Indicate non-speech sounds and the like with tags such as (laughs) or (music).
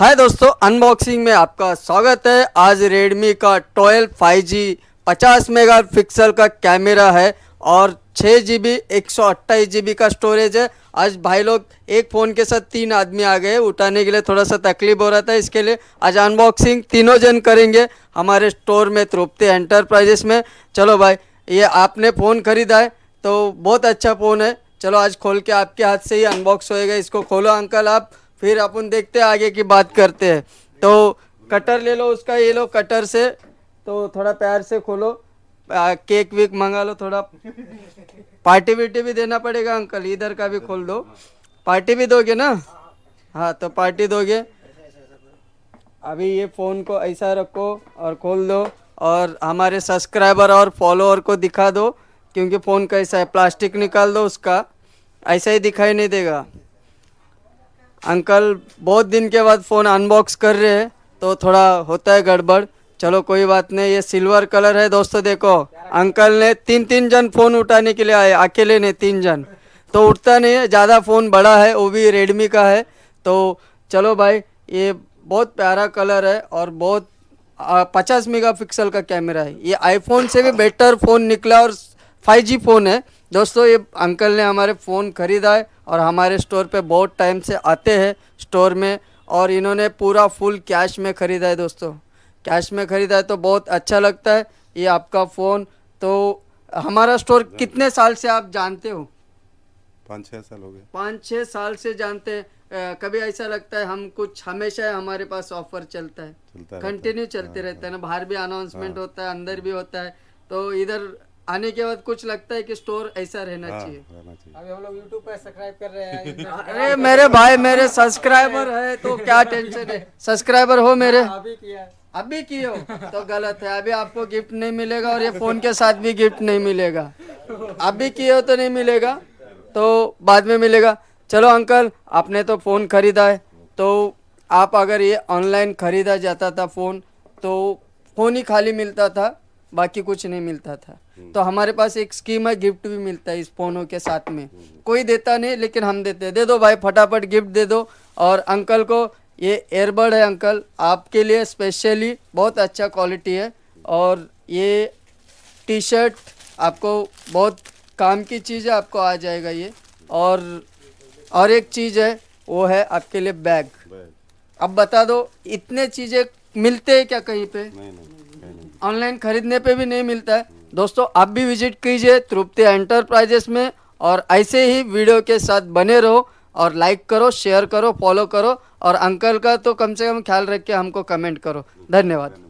हाय दोस्तों अनबॉक्सिंग में आपका स्वागत है आज रेडमी का जी 5G 50 पिक्सल का कैमरा है और छः जी बी एक सौ अट्ठाईस जी बी का स्टोरेज है आज भाई लोग एक फ़ोन के साथ तीन आदमी आ गए उठाने के लिए थोड़ा सा तकलीफ हो रहा था इसके लिए आज अनबॉक्सिंग तीनों जन करेंगे हमारे स्टोर में तृप्ति एंटरप्राइजेस में चलो भाई ये आपने फ़ोन ख़रीदा है तो बहुत अच्छा फ़ोन है चलो आज खोल के आपके हाथ से ही अनबॉक्स होएगा इसको खोलो अंकल आप फिर अपन देखते हैं आगे की बात करते हैं तो कटर ले लो उसका ये लो कटर से तो थोड़ा प्यार से खोलो आ, केक वेक मंगा लो थोड़ा पार्टी विटी भी देना पड़ेगा अंकल इधर का भी खोल दो पार्टी भी दोगे ना हाँ तो पार्टी दोगे अभी ये फ़ोन को ऐसा रखो और खोल दो और हमारे सब्सक्राइबर और फॉलोअर को दिखा दो क्योंकि फ़ोन कैसा है प्लास्टिक निकाल दो उसका ऐसा ही दिखाई नहीं देगा अंकल बहुत दिन के बाद फ़ोन अनबॉक्स कर रहे हैं तो थोड़ा होता है गड़बड़ चलो कोई बात नहीं ये सिल्वर कलर है दोस्तों देखो अंकल ने तीन तीन जन फ़ोन उठाने के लिए आए अकेले ने तीन जन तो उठता नहीं है ज़्यादा फ़ोन बड़ा है वो भी रेडमी का है तो चलो भाई ये बहुत प्यारा कलर है और बहुत पचास मेगा का कैमरा है ये आईफोन से भी बेटर फ़ोन निकला और फाइव जी फ़ोन है दोस्तों ये अंकल ने हमारे फ़ोन ख़रीदा है और हमारे स्टोर पे बहुत टाइम से आते हैं स्टोर में और इन्होंने पूरा फुल कैश में ख़रीदा है दोस्तों कैश में ख़रीदा है तो बहुत अच्छा लगता है ये आपका फ़ोन तो हमारा स्टोर कितने साल से आप जानते हो पाँच छः साल हो गए पाँच छः साल से जानते हैं कभी ऐसा लगता है हम कुछ हमेशा हमारे पास ऑफर चलता है कंटिन्यू चलते हाँ, रहते हैं ना हाँ। बाहर भी अनाउंसमेंट हाँ। होता है अंदर भी होता है तो इधर आने के बाद कुछ लगता है कि स्टोर ऐसा रहना हाँ, चाहिए अभी हम लोग यूट्यूब पर सब्सक्राइब कर रहे हैं (laughs) अरे मेरे भाई मेरे सब्सक्राइबर है तो क्या टेंशन है सब्सक्राइबर हो मेरे हाँ, अभी किया अभी की हो तो गलत है अभी आपको गिफ्ट नहीं मिलेगा और ये फोन के साथ भी गिफ्ट नहीं मिलेगा अभी की हो तो नहीं मिलेगा तो बाद में मिलेगा चलो अंकल आपने तो फ़ोन खरीदा है तो आप अगर ये ऑनलाइन खरीदा जाता था फ़ोन तो फ़ोन ही खाली मिलता था बाकी कुछ नहीं मिलता था तो हमारे पास एक स्कीम है गिफ्ट भी मिलता है इस फोनों के साथ में कोई देता नहीं लेकिन हम देते हैं दे दो भाई फटाफट गिफ्ट दे दो और अंकल को ये एयरबड है अंकल आपके लिए स्पेशली बहुत अच्छा क्वालिटी है और ये टी शर्ट आपको बहुत काम की चीज़ है आपको आ जाएगा ये और और एक चीज़ है वो है आपके लिए बैग अब बता दो इतने चीज़ें मिलते हैं क्या कहीं पे नहीं, नहीं। ऑनलाइन खरीदने पे भी नहीं मिलता है दोस्तों आप भी विजिट कीजिए तृप्ति एंटरप्राइजेस में और ऐसे ही वीडियो के साथ बने रहो और लाइक करो शेयर करो फॉलो करो और अंकल का तो कम से कम ख्याल रख के हमको कमेंट करो धन्यवाद